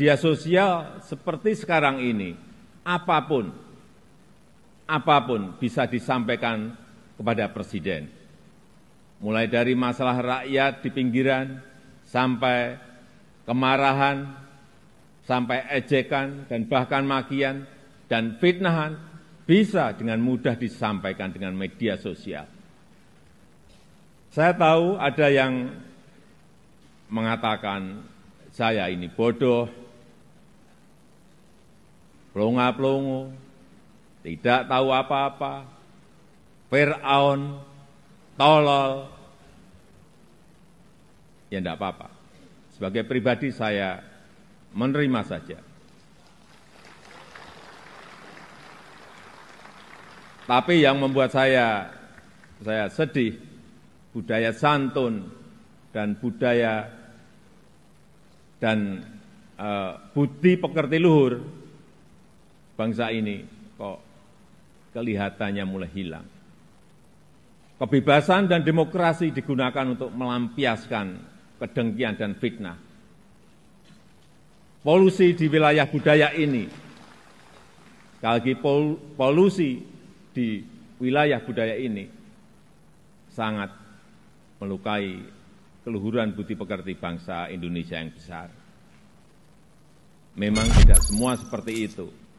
Media sosial seperti sekarang ini, apapun, apapun bisa disampaikan kepada Presiden. Mulai dari masalah rakyat di pinggiran, sampai kemarahan, sampai ejekan, dan bahkan makian, dan fitnahan, bisa dengan mudah disampaikan dengan media sosial. Saya tahu ada yang mengatakan saya ini bodoh, pelongo-pelongo, tidak tahu apa-apa, Fir'aun, tolol, ya enggak apa-apa. Sebagai pribadi saya menerima saja. Tapi yang membuat saya saya sedih budaya santun dan budaya dan uh, budi pekerti luhur bangsa ini kok kelihatannya mulai hilang. Kebebasan dan demokrasi digunakan untuk melampiaskan kedengkian dan fitnah. Polusi di wilayah budaya ini, sekali lagi polusi di wilayah budaya ini sangat melukai keluhuran budi pekerti bangsa Indonesia yang besar. Memang tidak semua seperti itu,